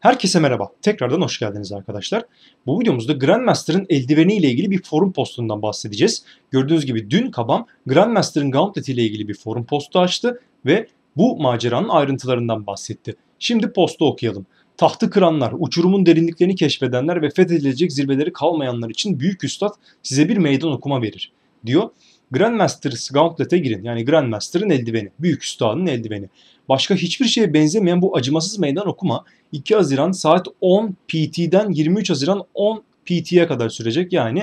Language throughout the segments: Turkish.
Herkese merhaba. Tekrardan hoş geldiniz arkadaşlar. Bu videomuzda Grandmaster'ın eldiveni ile ilgili bir forum postundan bahsedeceğiz. Gördüğünüz gibi dün Kabam Grandmaster'ın Gauntlet ile ilgili bir forum postu açtı ve bu maceranın ayrıntılarından bahsetti. Şimdi postu okuyalım. Tahtı kıranlar, uçurumun derinliklerini keşfedenler ve fethedilecek zirveleri kalmayanlar için büyük üstad size bir meydan okuma verir diyor. Grandmaster's Gauntlet'e girin. Yani Grandmaster'ın eldiveni. Büyük usta'nın eldiveni. Başka hiçbir şeye benzemeyen bu acımasız meydan okuma 2 Haziran saat 10 PT'den 23 Haziran 10 PT'ye kadar sürecek. Yani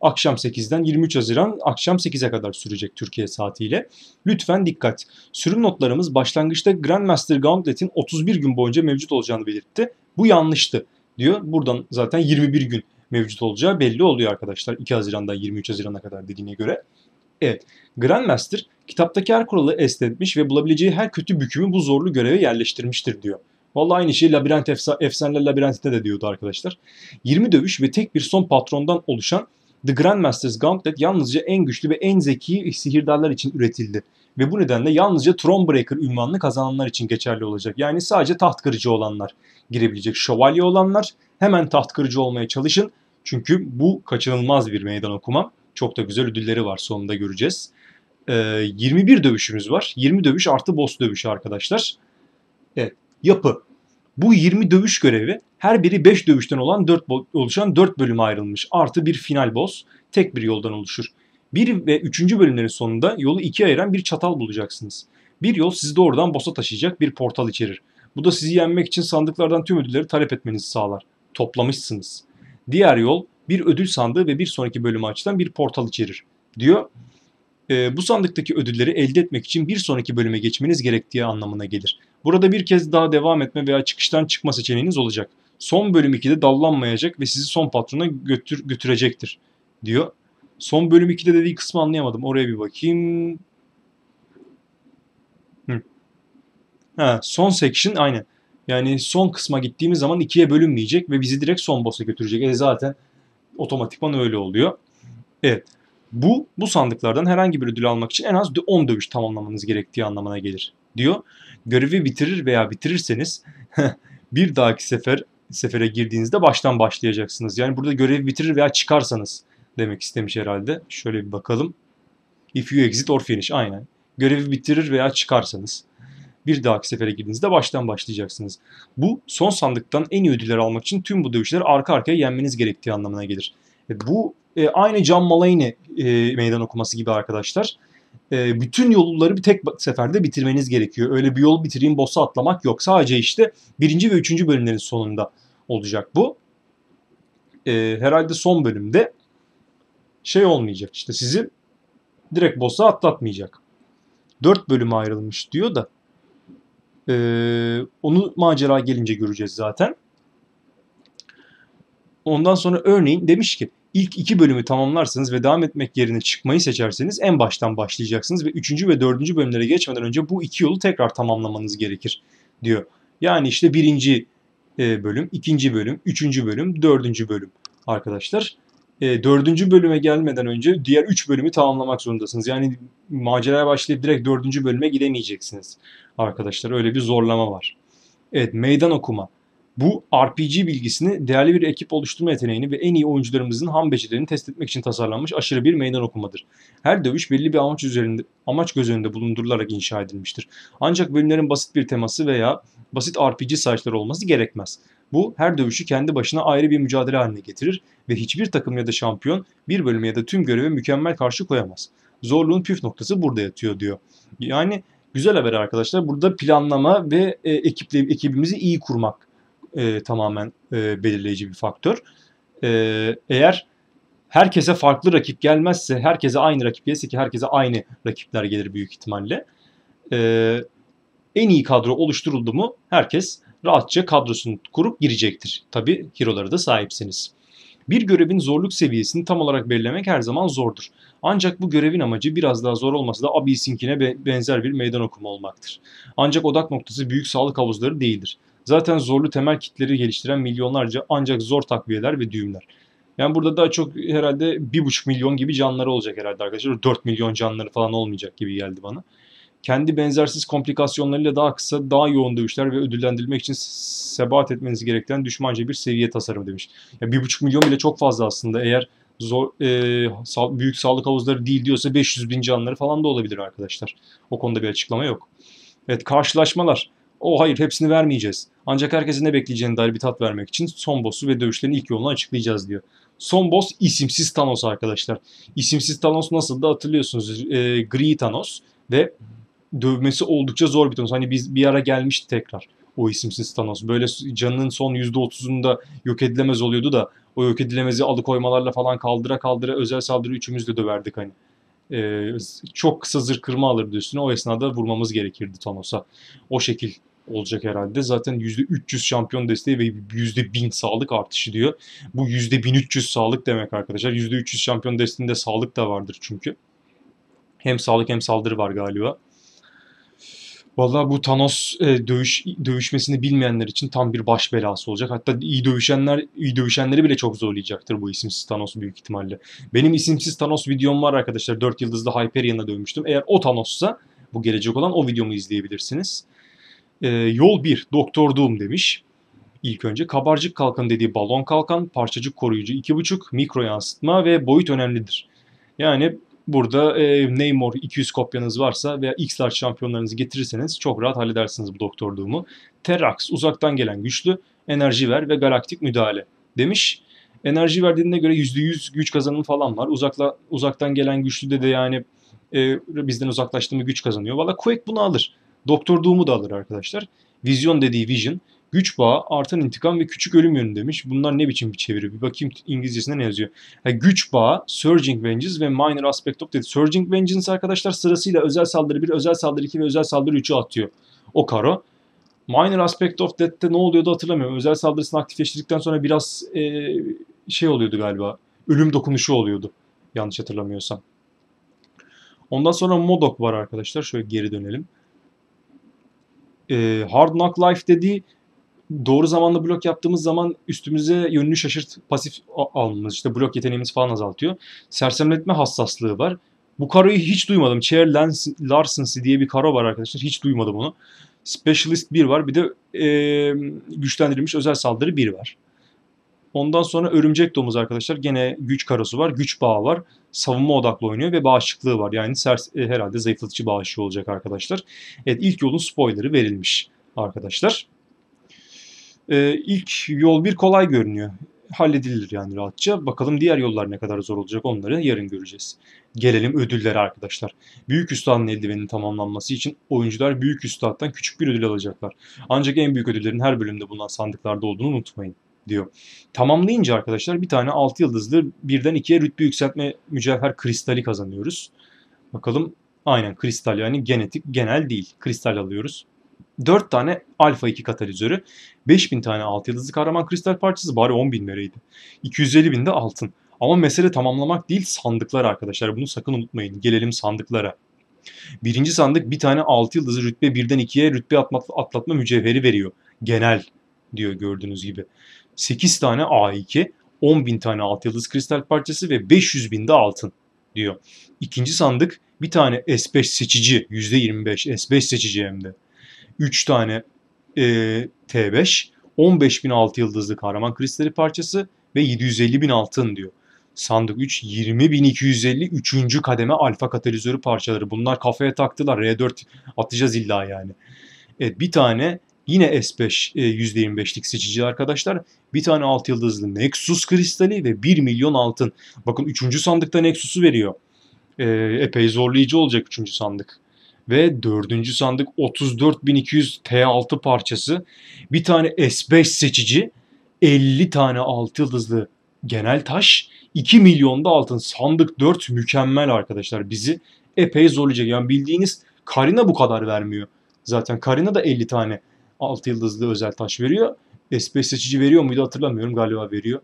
akşam 8'den 23 Haziran akşam 8'e kadar sürecek Türkiye saatiyle. Lütfen dikkat. Sürüm notlarımız başlangıçta Grandmaster Gauntlet'in 31 gün boyunca mevcut olacağını belirtti. Bu yanlıştı diyor. Buradan zaten 21 gün mevcut olacağı belli oluyor arkadaşlar 2 Haziran'dan 23 Haziran'a kadar dediğine göre. Evet, Grandmaster kitaptaki her kuralı esnetmiş ve bulabileceği her kötü bükümü bu zorlu göreve yerleştirmiştir diyor. Vallahi aynı şey labirent efsa efsaneler labirentinde de diyordu arkadaşlar. 20 dövüş ve tek bir son patrondan oluşan The Grandmaster's Gauntlet yalnızca en güçlü ve en zeki sihirdarlar için üretildi. Ve bu nedenle yalnızca Thronebreaker ünvanını kazananlar için geçerli olacak. Yani sadece taht kırıcı olanlar girebilecek. Şövalye olanlar hemen taht kırıcı olmaya çalışın. Çünkü bu kaçınılmaz bir meydan okuma. Çok da güzel ödülleri var sonunda göreceğiz. E, ee, 21 dövüşümüz var. 20 dövüş artı boss dövüşü arkadaşlar. Evet yapı. Bu 20 dövüş görevi her biri 5 dövüşten olan 4 oluşan 4 bölüme ayrılmış. Artı bir final boss tek bir yoldan oluşur. 1 ve 3. bölümlerin sonunda yolu ikiye ayıran bir çatal bulacaksınız. Bir yol sizi doğrudan boss'a taşıyacak bir portal içerir. Bu da sizi yenmek için sandıklardan tüm ödülleri talep etmenizi sağlar. Toplamışsınız. Diğer yol bir ödül sandığı ve bir sonraki bölümü açılan bir portal içerir diyor. E, bu sandıktaki ödülleri elde etmek için bir sonraki bölüme geçmeniz gerektiği anlamına gelir. Burada bir kez daha devam etme veya çıkıştan çıkma seçeneğiniz olacak. Son bölüm 2'de dallanmayacak ve sizi son patrona götür, götürecektir diyor. Son bölüm 2'de dediği kısmı anlayamadım. Oraya bir bakayım. Hı. Ha, son section aynı. Yani son kısma gittiğimiz zaman ikiye bölünmeyecek ve bizi direkt son boss'a götürecek. E zaten otomatikman öyle oluyor. Evet. Bu, bu sandıklardan herhangi bir ödül almak için en az 10 dövüş tamamlamanız gerektiği anlamına gelir diyor. Görevi bitirir veya bitirirseniz bir dahaki sefer sefere girdiğinizde baştan başlayacaksınız. Yani burada görevi bitirir veya çıkarsanız demek istemiş herhalde. Şöyle bir bakalım. If you exit or finish aynen. Görevi bitirir veya çıkarsanız. Bir dahaki sefere girdiğinizde baştan başlayacaksınız. Bu son sandıktan en iyi ödüller almak için tüm bu dövüşleri arka arkaya yenmeniz gerektiği anlamına gelir. E, bu e, aynı John Mulaney e, meydan okuması gibi arkadaşlar. E, bütün yolları bir tek seferde bitirmeniz gerekiyor. Öyle bir yol bitireyim boss'a atlamak yok. Sadece işte birinci ve üçüncü bölümlerin sonunda olacak bu. E, herhalde son bölümde şey olmayacak işte sizi direkt boss'a atlatmayacak. Dört bölüme ayrılmış diyor da ee, onu macera gelince göreceğiz zaten. Ondan sonra örneğin demiş ki ilk iki bölümü tamamlarsanız ve devam etmek yerine çıkmayı seçerseniz en baştan başlayacaksınız ve üçüncü ve dördüncü bölümlere geçmeden önce bu iki yolu tekrar tamamlamanız gerekir diyor. Yani işte birinci e, bölüm, ikinci bölüm, üçüncü bölüm, dördüncü bölüm arkadaşlar e, dördüncü bölüme gelmeden önce diğer üç bölümü tamamlamak zorundasınız. Yani maceraya başlayıp direkt dördüncü bölüme gidemeyeceksiniz arkadaşlar. Öyle bir zorlama var. Evet meydan okuma. Bu RPG bilgisini değerli bir ekip oluşturma yeteneğini ve en iyi oyuncularımızın ham becerilerini test etmek için tasarlanmış aşırı bir meydan okumadır. Her dövüş belli bir amaç üzerinde amaç göz önünde bulundurularak inşa edilmiştir. Ancak bölümlerin basit bir teması veya basit RPG sayışları olması gerekmez. Bu her dövüşü kendi başına ayrı bir mücadele haline getirir ve hiçbir takım ya da şampiyon bir bölüme ya da tüm göreve mükemmel karşı koyamaz. Zorluğun püf noktası burada yatıyor diyor. Yani güzel haber arkadaşlar. Burada planlama ve e, ekiple, ekibimizi iyi kurmak e, tamamen e, belirleyici bir faktör. E, eğer herkese farklı rakip gelmezse, herkese aynı rakip gelirse ki herkese aynı rakipler gelir büyük ihtimalle. E, en iyi kadro oluşturuldu mu herkes rahatça kadrosunu kurup girecektir. Tabi hero'lara da sahipsiniz. Bir görevin zorluk seviyesini tam olarak belirlemek her zaman zordur. Ancak bu görevin amacı biraz daha zor olmasa da Abyss'inkine benzer bir meydan okuma olmaktır. Ancak odak noktası büyük sağlık havuzları değildir. Zaten zorlu temel kitleri geliştiren milyonlarca ancak zor takviyeler ve düğümler. Yani burada daha çok herhalde 1,5 milyon gibi canları olacak herhalde arkadaşlar. 4 milyon canları falan olmayacak gibi geldi bana kendi benzersiz komplikasyonlarıyla daha kısa, daha yoğun dövüşler ve ödüllendirilmek için sebat etmeniz gereken düşmanca bir seviye tasarımı demiş. Ya bir buçuk milyon bile çok fazla aslında eğer zor e, sağ, büyük sağlık havuzları değil diyorsa 500 bin canları falan da olabilir arkadaşlar. O konuda bir açıklama yok. Evet karşılaşmalar. O hayır hepsini vermeyeceğiz. Ancak herkesin ne bekleyeceğini dair bir tat vermek için son boss'u ve dövüşlerin ilk yolunu açıklayacağız diyor. Son boss isimsiz Thanos arkadaşlar. İsimsiz Thanos nasıl da hatırlıyorsunuz. E, gri Thanos ve dövmesi oldukça zor bir Thanos. Hani biz bir ara gelmişti tekrar o isimsiz Thanos. Böyle canının son %30'unda yok edilemez oluyordu da o yok edilemezi alıkoymalarla falan kaldıra kaldıra özel saldırı üçümüz de döverdik hani. Ee, çok kısa zırh kırma alırdı üstüne. O esnada vurmamız gerekirdi Thanos'a. O şekil olacak herhalde. Zaten %300 şampiyon desteği ve %1000 sağlık artışı diyor. Bu %1300 sağlık demek arkadaşlar. %300 şampiyon desteğinde sağlık da vardır çünkü. Hem sağlık hem saldırı var galiba. Valla bu Thanos e, dövüş dövüşmesini bilmeyenler için tam bir baş belası olacak. Hatta iyi dövüşenler iyi dövüşenleri bile çok zorlayacaktır bu isimsiz Thanos büyük ihtimalle. Benim isimsiz Thanos videom var arkadaşlar. 4 yıldızlı Hyperion'a dövmüştüm. Eğer o Thanos'sa bu gelecek olan o videomu izleyebilirsiniz. E, yol 1 Doktor Doom demiş. İlk önce kabarcık kalkan dediği balon kalkan, parçacık koruyucu 2.5, mikro yansıtma ve boyut önemlidir. Yani Burada e, Neymar 200 kopyanız varsa veya X-Large şampiyonlarınızı getirirseniz çok rahat halledersiniz bu doktorluğumu. Terax uzaktan gelen güçlü, enerji ver ve galaktik müdahale demiş. Enerji verdiğine göre %100 güç kazanımı falan var. Uzakla, uzaktan gelen güçlü de de yani e, bizden uzaklaştığımı güç kazanıyor. Valla Quake bunu alır. Doktor Doom'u da alır arkadaşlar. Vizyon dediği Vision. Güç bağı, artan intikam ve küçük ölüm yönü demiş. Bunlar ne biçim bir çeviri? Bir bakayım İngilizcesinde ne yazıyor. Yani güç bağı, surging vengeance ve minor aspect of dedi. Surging vengeance arkadaşlar sırasıyla özel saldırı 1, özel saldırı 2 ve özel saldırı 3'ü atıyor. O karo. Minor Aspect of Death'te ne oluyordu hatırlamıyorum. Özel saldırısını aktifleştirdikten sonra biraz e, şey oluyordu galiba. Ölüm dokunuşu oluyordu. Yanlış hatırlamıyorsam. Ondan sonra Modok var arkadaşlar. Şöyle geri dönelim. E, Hard Knock Life dediği doğru zamanda blok yaptığımız zaman üstümüze yönünü şaşırt pasif almamız işte blok yeteneğimiz falan azaltıyor. Sersemletme hassaslığı var. Bu karoyu hiç duymadım. Chair Larsens diye bir karo var arkadaşlar. Hiç duymadım onu. Specialist 1 var. Bir de e, güçlendirilmiş özel saldırı 1 var. Ondan sonra örümcek domuz arkadaşlar. Gene güç karosu var. Güç bağı var. Savunma odaklı oynuyor ve bağışıklığı var. Yani sers, e, herhalde zayıflatıcı bağışığı olacak arkadaşlar. Evet ilk yolun spoilerı verilmiş arkadaşlar e, ilk yol bir kolay görünüyor. Halledilir yani rahatça. Bakalım diğer yollar ne kadar zor olacak onları yarın göreceğiz. Gelelim ödüllere arkadaşlar. Büyük üstadın eldivenin tamamlanması için oyuncular büyük üstadtan küçük bir ödül alacaklar. Ancak en büyük ödüllerin her bölümde bulunan sandıklarda olduğunu unutmayın diyor. Tamamlayınca arkadaşlar bir tane 6 yıldızlı birden 2'ye rütbe yükseltme mücevher kristali kazanıyoruz. Bakalım aynen kristal yani genetik genel değil kristal alıyoruz. 4 tane alfa 2 katalizörü, 5000 tane 6 yıldızlı kahraman kristal parçası bari 10.000 vereydi. 250 bin de altın. Ama mesele tamamlamak değil sandıklar arkadaşlar. Bunu sakın unutmayın. Gelelim sandıklara. Birinci sandık bir tane 6 yıldızı rütbe 1'den 2'ye rütbe atlatma, atlatma mücevheri veriyor. Genel diyor gördüğünüz gibi. 8 tane A2, 10 bin tane 6 yıldız kristal parçası ve 500 bin de altın diyor. İkinci sandık bir tane S5 seçici %25 S5 seçici hem de. 3 tane e, T5, 15.006 yıldızlı kahraman kristali parçası ve 750.000 altın diyor. Sandık 3 20.250 3. kademe alfa katalizörü parçaları. Bunlar kafaya taktılar. R4 atacağız illa yani. Evet bir tane yine S5 e, %25'lik seçici arkadaşlar. Bir tane alt yıldızlı Nexus kristali ve 1 milyon altın. Bakın 3. sandıkta Nexus'u veriyor. E, epey zorlayıcı olacak 3. sandık ve dördüncü sandık 34.200 T6 parçası, bir tane S5 seçici, 50 tane altı yıldızlı genel taş, 2 milyonda altın sandık 4 mükemmel arkadaşlar bizi epey zorlayacak. Yani bildiğiniz Karina bu kadar vermiyor. Zaten Karina da 50 tane altı yıldızlı özel taş veriyor. S5 seçici veriyor muydu hatırlamıyorum galiba veriyor.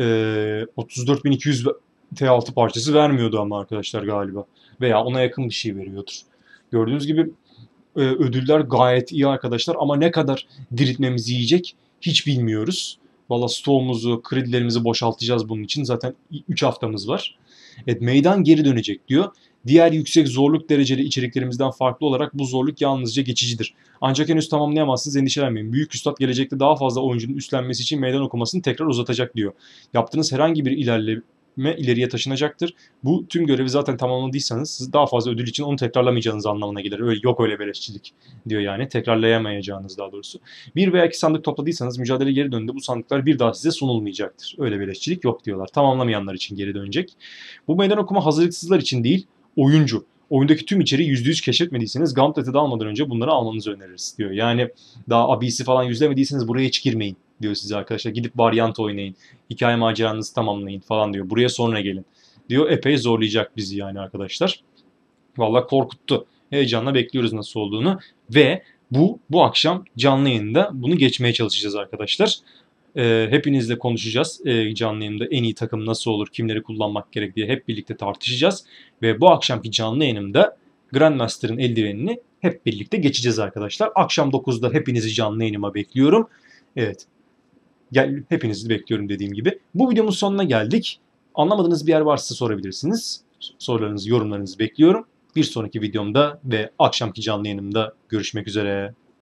Ee, 34.200 T6 parçası vermiyordu ama arkadaşlar galiba. Veya ona yakın bir şey veriyordur. Gördüğünüz gibi e, ödüller gayet iyi arkadaşlar ama ne kadar diriltmemizi yiyecek hiç bilmiyoruz. Valla stoğumuzu, kredilerimizi boşaltacağız bunun için. Zaten 3 haftamız var. Evet, meydan geri dönecek diyor. Diğer yüksek zorluk dereceli içeriklerimizden farklı olarak bu zorluk yalnızca geçicidir. Ancak henüz tamamlayamazsınız endişelenmeyin. Büyük üstad gelecekte daha fazla oyuncunun üstlenmesi için meydan okumasını tekrar uzatacak diyor. Yaptığınız herhangi bir ilerleme üretme ileriye taşınacaktır. Bu tüm görevi zaten tamamladıysanız siz daha fazla ödül için onu tekrarlamayacağınız anlamına gelir. Öyle, yok öyle beleşçilik diyor yani. Tekrarlayamayacağınız daha doğrusu. Bir veya iki sandık topladıysanız mücadele geri döndüğünde bu sandıklar bir daha size sunulmayacaktır. Öyle beleşçilik yok diyorlar. Tamamlamayanlar için geri dönecek. Bu meydan okuma hazırlıksızlar için değil, oyuncu oyundaki tüm içeriği %100 keşfetmediyseniz Gauntlet'i de almadan önce bunları almanızı öneririz diyor. Yani daha abisi falan yüzlemediyseniz buraya hiç girmeyin diyor size arkadaşlar. Gidip varyant oynayın. Hikaye maceranızı tamamlayın falan diyor. Buraya sonra gelin. Diyor epey zorlayacak bizi yani arkadaşlar. Valla korkuttu. Heyecanla bekliyoruz nasıl olduğunu. Ve bu bu akşam canlı yayında bunu geçmeye çalışacağız arkadaşlar. Ee, hepinizle konuşacağız. Ee, canlı yayında en iyi takım nasıl olur, kimleri kullanmak gerek diye hep birlikte tartışacağız. Ve bu akşamki canlı yayınımda Grandmaster'ın eldivenini hep birlikte geçeceğiz arkadaşlar. Akşam 9'da hepinizi canlı yayınıma bekliyorum. Evet Gel, hepinizi bekliyorum dediğim gibi. Bu videomun sonuna geldik. Anlamadığınız bir yer varsa sorabilirsiniz. Sorularınızı, yorumlarınızı bekliyorum. Bir sonraki videomda ve akşamki canlı yayınımda görüşmek üzere.